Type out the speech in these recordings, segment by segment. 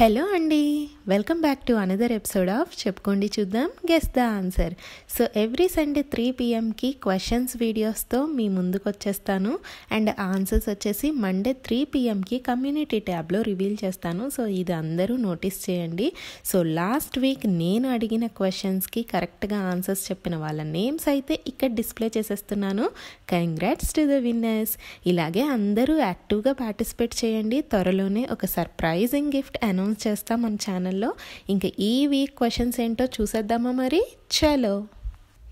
hello అండి welcome back to another episode of చెప్పుకోండి చూద్దాం guess the answer so every Sunday three పిఎంకి questions వీడియోస్తో మీ ముందుకు వచ్చేస్తాను అండ్ ఆన్సర్స్ వచ్చేసి మండే త్రీ పిఎంకి కమ్యూనిటీ ట్యాబ్లో రివీల్ చేస్తాను సో ఇది అందరూ నోటీస్ చేయండి సో లాస్ట్ వీక్ నేను అడిగిన క్వశ్చన్స్కి కరెక్ట్గా ఆన్సర్స్ చెప్పిన వాళ్ళ నేమ్స్ అయితే ఇక్కడ డిస్ప్లే చేసేస్తున్నాను కంగ్రాట్స్ టు ద విన్నర్స్ ఇలాగే అందరూ యాక్టివ్గా పార్టిసిపేట్ చేయండి త్వరలోనే ఒక సర్ప్రైజింగ్ గిఫ్ట్ అనౌన్స్ అనౌన్స్ చేస్తాం మన ఛానల్లో ఇంకా ఈ వీక్ క్వశ్చన్స్ ఏంటో చూసేద్దామా మరి చలో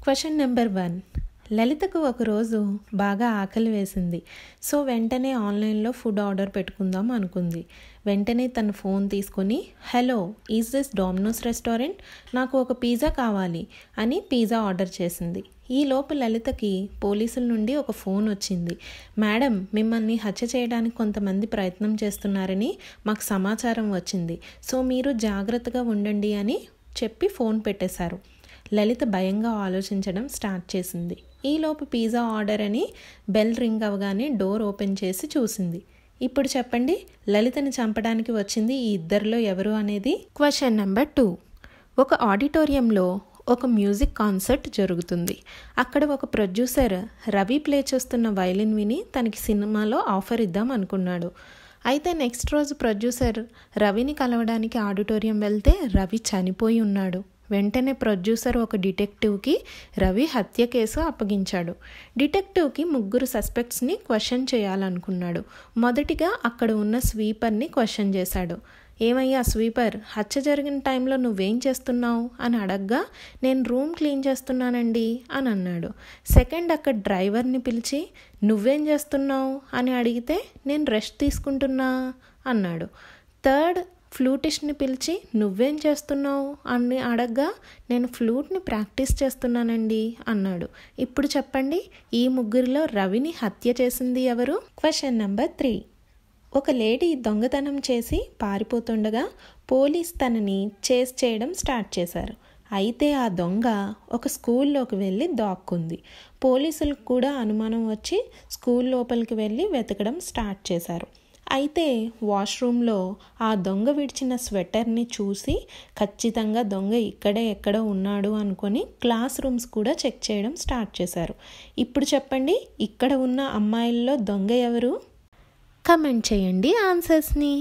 క్వశ్చన్ నెంబర్ వన్ లలితకు ఒకరోజు బాగా ఆకలి వేసింది సో వెంటనే ఆన్లైన్లో ఫుడ్ ఆర్డర్ పెట్టుకుందాం అనుకుంది వెంటనే తన ఫోన్ తీసుకొని hello is this Domino's restaurant నాకు ఒక పిజ్జా కావాలి అని పిజ్జా ఆర్డర్ చేసింది ఈ లోపు లలితకి పోలీసుల నుండి ఒక ఫోన్ వచ్చింది మేడం మిమ్మల్ని హత్య చేయడానికి కొంతమంది ప్రయత్నం చేస్తున్నారని మాకు సమాచారం వచ్చింది సో మీరు జాగ్రత్తగా ఉండండి అని చెప్పి ఫోన్ పెట్టేశారు లలిత భయంగా ఆలోచించడం స్టార్ట్ చేసింది ఈలోపు పిజ్జా ఆర్డర్ అని బెల్ రింగ్ అవగానే డోర్ ఓపెన్ చేసి చూసింది ఇప్పుడు చెప్పండి లలితను చంపడానికి వచ్చింది ఈ ఇద్దరిలో ఎవరు అనేది క్వశ్చన్ నెంబర్ టూ ఒక ఆడిటోరియంలో ఒక మ్యూజిక్ కాన్సర్ట్ జరుగుతుంది అక్కడ ఒక ప్రొడ్యూసర్ రవి ప్లే చేస్తున్న వైలిన్ విని తనకి సినిమాలో ఆఫర్ ఇద్దాం అనుకున్నాడు అయితే నెక్స్ట్ రోజు ప్రొడ్యూసర్ రవిని కలవడానికి ఆడిటోరియం వెళ్తే రవి చనిపోయి ఉన్నాడు వెంటనే ప్రొడ్యూసర్ ఒక డిటెక్టివ్కి రవి హత్య కేసు అప్పగించాడు డిటెక్టివ్కి ముగ్గురు సస్పెక్ట్స్ని క్వశ్చన్ చేయాలనుకున్నాడు మొదటిగా అక్కడ ఉన్న స్వీపర్ని క్వశ్చన్ చేశాడు ఏమయ్యా స్వీపర్ హత్య జరిగిన టైంలో నువ్వేం చేస్తున్నావు అని అడగ్గా నేను రూమ్ క్లీన్ చేస్తున్నానండి అని అన్నాడు సెకండ్ అక్కడ డ్రైవర్ని పిలిచి నువ్వేం చేస్తున్నావు అని అడిగితే నేను రెస్ట్ తీసుకుంటున్నా అన్నాడు థర్డ్ ఫ్లూటిస్ట్ని పిలిచి నువ్వేం చేస్తున్నావు అని అడగ్గా నేను ఫ్లూట్ని ప్రాక్టీస్ చేస్తున్నానండి అన్నాడు ఇప్పుడు చెప్పండి ఈ ముగ్గురిలో రవిని హత్య చేసింది ఎవరు క్వశ్చన్ నెంబర్ త్రీ ఒక లేడీ దొంగతనం చేసి పారిపోతుండగా పోలీస్ తనని చేస్ చేయడం స్టార్ట్ చేశారు అయితే ఆ దొంగ ఒక స్కూల్లోకి వెళ్ళి దాక్కుంది పోలీసులకు కూడా అనుమానం వచ్చి స్కూల్ లోపలికి వెళ్ళి వెతకడం స్టార్ట్ చేశారు అయితే వాష్రూమ్లో ఆ దొంగ విడిచిన స్వెటర్ని చూసి ఖచ్చితంగా దొంగ ఇక్కడే ఎక్కడో ఉన్నాడు అనుకొని క్లాస్ రూమ్స్ కూడా చెక్ చేయడం స్టార్ట్ చేశారు ఇప్పుడు చెప్పండి ఇక్కడ ఉన్న అమ్మాయిల్లో దొంగ ఎవరు కమెంట్ చేయండి ఆన్సర్స్ని